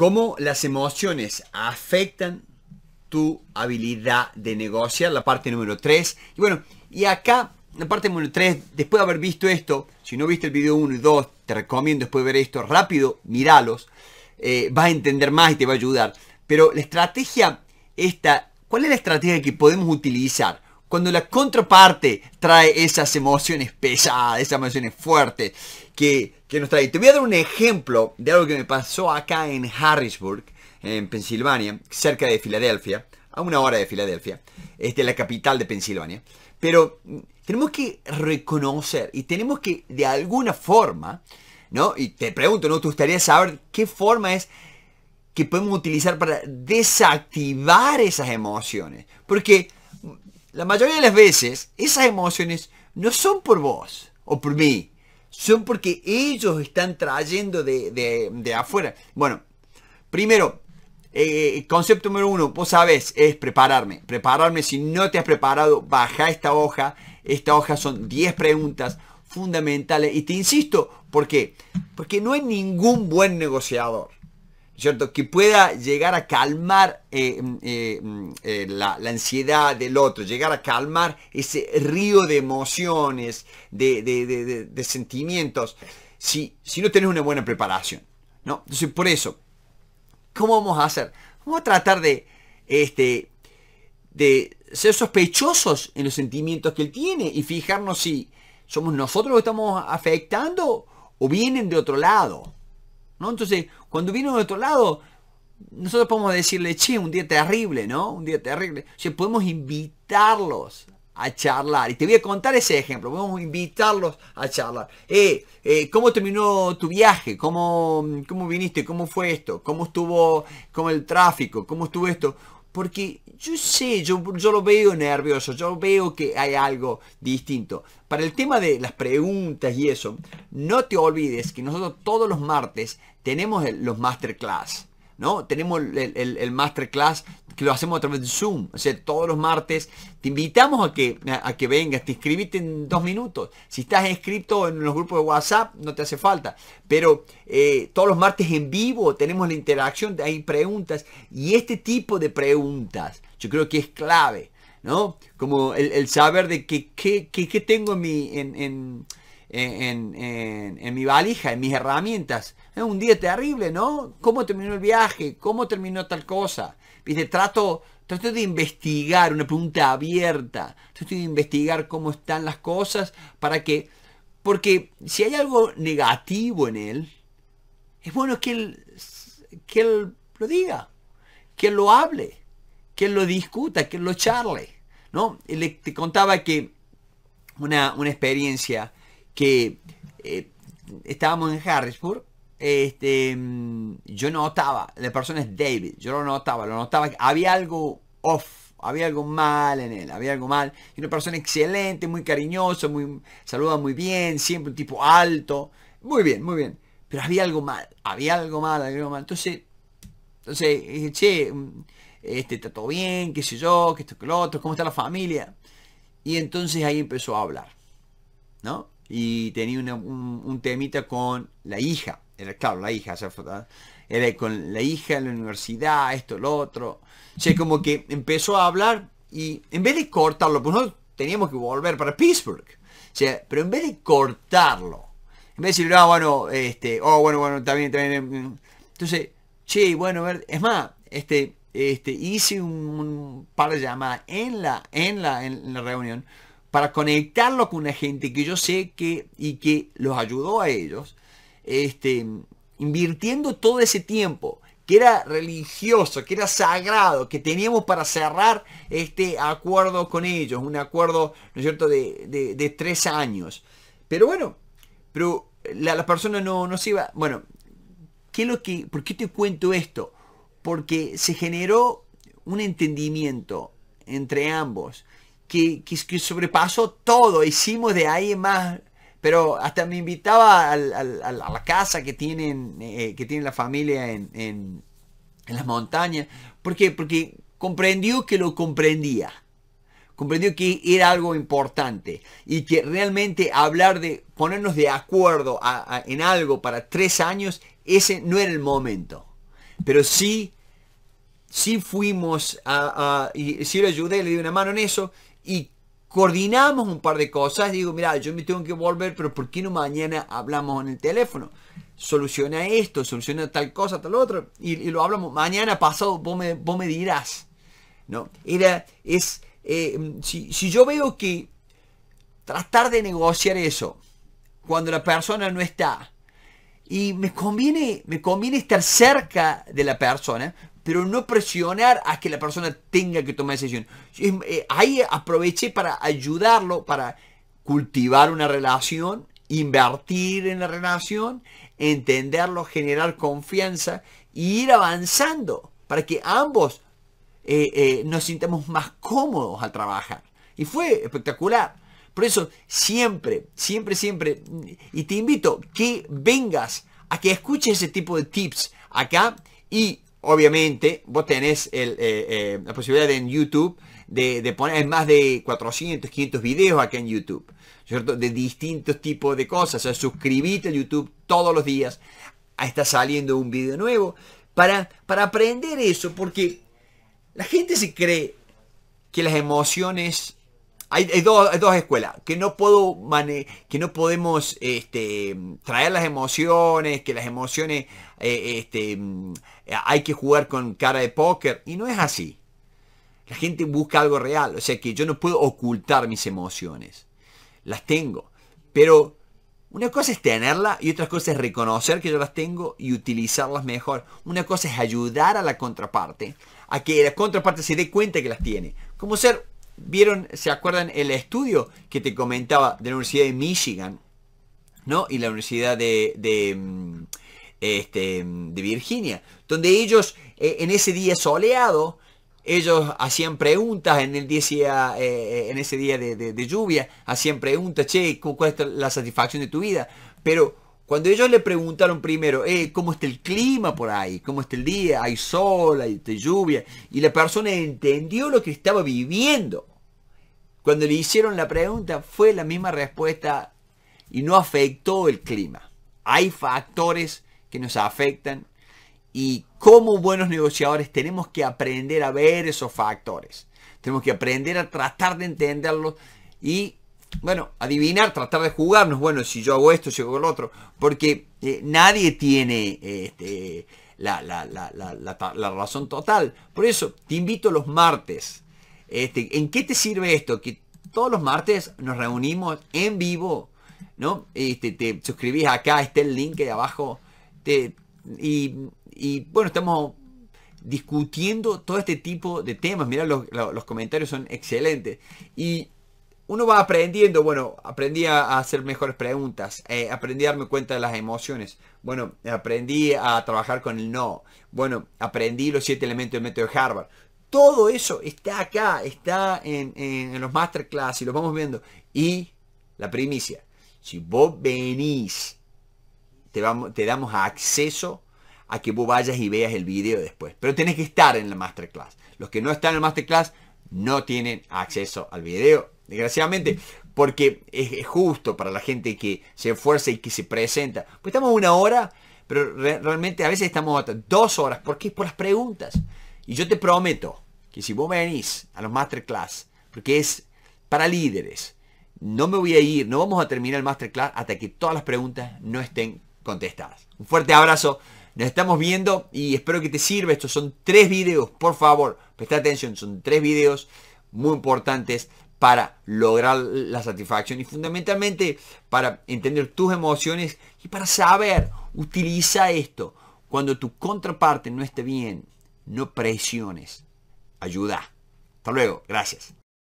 cómo las emociones afectan tu habilidad de negociar, la parte número 3. Y bueno, y acá, la parte número 3, después de haber visto esto, si no viste el video 1 y 2, te recomiendo después de ver esto rápido, míralos, eh, vas a entender más y te va a ayudar. Pero la estrategia esta, ¿cuál es la estrategia que podemos utilizar? cuando la contraparte trae esas emociones pesadas, esas emociones fuertes que, nos trae. Te voy a dar un ejemplo de algo que me pasó acá en Harrisburg, en Pensilvania, cerca de Filadelfia, a una hora de Filadelfia, este, la capital de Pensilvania. Pero mm, tenemos que reconocer y tenemos que de alguna forma, ¿no? Y te pregunto, ¿no? ¿Te gustaría saber qué forma es que podemos utilizar para desactivar esas emociones? Porque la mayoría de las veces esas emociones no son por vos o por mí, son porque ellos están trayendo de, afuera. Bueno, primero, eh, concepto número uno, vos sabés, es prepararme. Prepararme, si no te has preparado, baja esta hoja. Esta hoja son 10 preguntas fundamentales. Y te insisto, ¿por qué? Porque no hay ningún buen negociador que pueda llegar a calmar eh, mm, eh, mm, eh, la, ansiedad del otro, llegar a calmar ese río de emociones, de, sentimientos, si, no tenés una buena preparación, ¿no? Entonces, por eso, ¿cómo vamos a hacer? Vamos a tratar este, de ser sospechosos en los sentimientos que él tiene y fijarnos si somos nosotros los que estamos afectando o vienen de otro lado. Entonces, cuando vino de otro lado, nosotros podemos decirle, che, un día terrible, ¿no? Un día terrible. O sea, podemos invitarlos a charlar. Y te voy a contar ese ejemplo. Vamos a invitarlos a charlar. Eh, eh ¿Cómo terminó tu viaje? ¿Cómo, ¿Cómo viniste? ¿Cómo fue esto? ¿Cómo estuvo con el tráfico? ¿Cómo estuvo esto? Porque yo sé, yo, yo lo veo nervioso, yo veo que hay algo distinto. Para el tema de las preguntas y eso, no te olvides que nosotros todos los martes tenemos los masterclass. ¿no? Tenemos el, masterclass que lo hacemos a través de Zoom, o sea, todos los martes. Te invitamos a que, que vengas, te inscribiste en dos minutos. Si estás inscrito en los grupos de WhatsApp, no te hace falta. Pero eh, todos los martes en vivo tenemos la interacción, hay preguntas. Y este tipo de preguntas, yo creo que es clave, ¿no? Como el, saber de qué que, tengo en mi en, mi valija, en mis herramientas. Es un día terrible, ¿no? ¿Cómo terminó el viaje? ¿Cómo terminó tal cosa? trato, trato de investigar, una pregunta abierta. Trato de investigar cómo están las cosas para que... Porque si hay algo negativo en él, es bueno que él, que él lo diga, que él lo hable, que él lo discuta, que él lo charle. ¿no? te contaba que una, una experiencia que eh, estábamos en Harrisburg, este, mm, yo notaba, la persona es David, yo lo notaba, lo notaba, había algo off, había algo mal en él, había algo mal. Y una persona excelente, muy cariñoso, muy, saluda muy bien, siempre un tipo alto, muy bien, muy bien. Pero había algo mal, había algo mal, había algo mal. Entonces, entonces dije, che, mm, este, está todo bien, qué sé yo, que esto, que lo otro, cómo está la familia. Y entonces ahí empezó a hablar, ¿no? y tenía un, un, temita con la hija. claro, la hija, era con la hija en la universidad, esto, lo otro. O sea, como que empezó a hablar y en vez de cortarlo, pues nosotros teníamos que volver para Pittsburgh. O sea, pero en vez de cortarlo, en vez de decir, ah, bueno, este, oh, bueno, bueno, también, también. Mm". Entonces, sí, bueno, es más, este, este, hice un, un par de llamadas en la, en la, en la reunión para conectarlo con una gente que yo sé que y que los ayudó a ellos, este, invirtiendo todo ese tiempo que era religioso, que era sagrado, que teníamos para cerrar este acuerdo con ellos, un acuerdo, ¿no es cierto?, de, tres años. Pero bueno, pero la, persona no, no se iba, bueno, ¿qué lo que, ¿por qué te cuento esto? Porque se generó un entendimiento entre ambos que, sobrepasó todo, hicimos de ahí más pero hasta me invitaba a la casa que tienen eh, que tiene la familia en, las montañas porque comprendió que lo comprendía comprendió que era algo importante y que realmente hablar de ponernos de acuerdo en algo para tres años ese no era el momento pero sí sí fuimos a, y sí lo ayudé le di una mano en eso y coordinamos un par de cosas. Digo, mira, yo me tengo que volver, pero ¿por qué no mañana hablamos en el teléfono? Soluciona esto, soluciona tal cosa, tal otro y, lo hablamos. Mañana pasado vos me, dirás. ¿No? Era, es, eh, si, si yo veo que tratar de negociar eso cuando la persona no está, y me conviene, me conviene estar cerca de la persona pero no presionar a que la persona tenga que tomar decisión. Eh, ahí aproveché para ayudarlo, para cultivar una relación, invertir en la relación, entenderlo, generar confianza e ir avanzando para que ambos eh, eh, nos sintamos más cómodos al trabajar. Y fue espectacular. Por eso, siempre, siempre, siempre, mm, y te invito que vengas a que escuches ese tipo de tips acá y Obviamente, vos tenés eh, eh, la posibilidad en YouTube de, poner más de 400, 500 videos acá en YouTube, ¿cierto? De distintos tipos de cosas. O sea, suscribite a YouTube todos los días. Está saliendo un video nuevo para, para aprender eso, porque la gente se cree que las emociones hay, dos, escuelas, que no, puedo mane que no podemos este, traer las emociones, que las emociones eh, este, mm, hay que jugar con cara de póker, y no es así. La gente busca algo real, o sea que yo no puedo ocultar mis emociones, las tengo, pero una cosa es tenerla y otra cosa es reconocer que yo las tengo y utilizarlas mejor. Una cosa es ayudar a la contraparte a que la contraparte se dé cuenta que las tiene. Como ser vieron, ¿se acuerdan el estudio que te comentaba de la Universidad de Michigan? ¿No? Y la Universidad de, de, mm, este, mm, de Virginia. Donde ellos, eh, en ese día soleado, ellos hacían preguntas en, el día, eh, eh, en ese día de, lluvia, hacían preguntas, che, ¿cuál es la satisfacción de tu vida? Pero cuando ellos le preguntaron primero, ¿cómo está el clima por ahí? ¿Cómo está el día? ¿Hay sol? ¿Hay lluvia? Y la persona entendió lo que estaba viviendo. Cuando le hicieron la pregunta fue la misma respuesta y no afectó el clima. Hay factores que nos afectan y como buenos negociadores tenemos que aprender a ver esos factores. Tenemos que aprender a tratar de entenderlos y, bueno, adivinar, tratar de jugarnos. Bueno, si yo hago esto, si hago lo otro. Porque eh, nadie tiene este, la, la razón total. Por eso, te invito los martes este, ¿En qué te sirve esto? Que todos los martes nos reunimos en vivo, ¿no? Este, te suscribís acá, está el link de abajo. y, bueno, estamos discutiendo todo este tipo de temas. Mirá, los, comentarios son excelentes. Y uno va aprendiendo, bueno, aprendí a hacer mejores preguntas, eh, aprendí a darme cuenta de las emociones, bueno, aprendí a trabajar con el no, bueno, aprendí los siete elementos del método de Harvard. Todo eso está acá, está en, los masterclass y lo vamos viendo. Y la primicia, si vos venís, te, damos acceso a que vos vayas y veas el video después. Pero tenés que estar en la masterclass. Los que no están en la masterclass no tienen acceso al video, desgraciadamente, porque es, justo para la gente que se esfuerza y que se presenta. Pues estamos una hora, pero realmente a veces estamos hasta dos horas. ¿Por qué? Por las preguntas. Y yo te prometo que si vos venís a los masterclass, porque es para líderes, no me voy a ir, no vamos a terminar el masterclass hasta que todas las preguntas no estén contestadas. Un fuerte abrazo, nos estamos viendo y espero que te sirva. Estos son tres videos, por favor, presta atención, son tres videos muy importantes para lograr la satisfacción y fundamentalmente para entender tus emociones y para saber, utiliza esto. Cuando tu contraparte no esté bien, no presiones. Ayuda. Hasta luego. Gracias.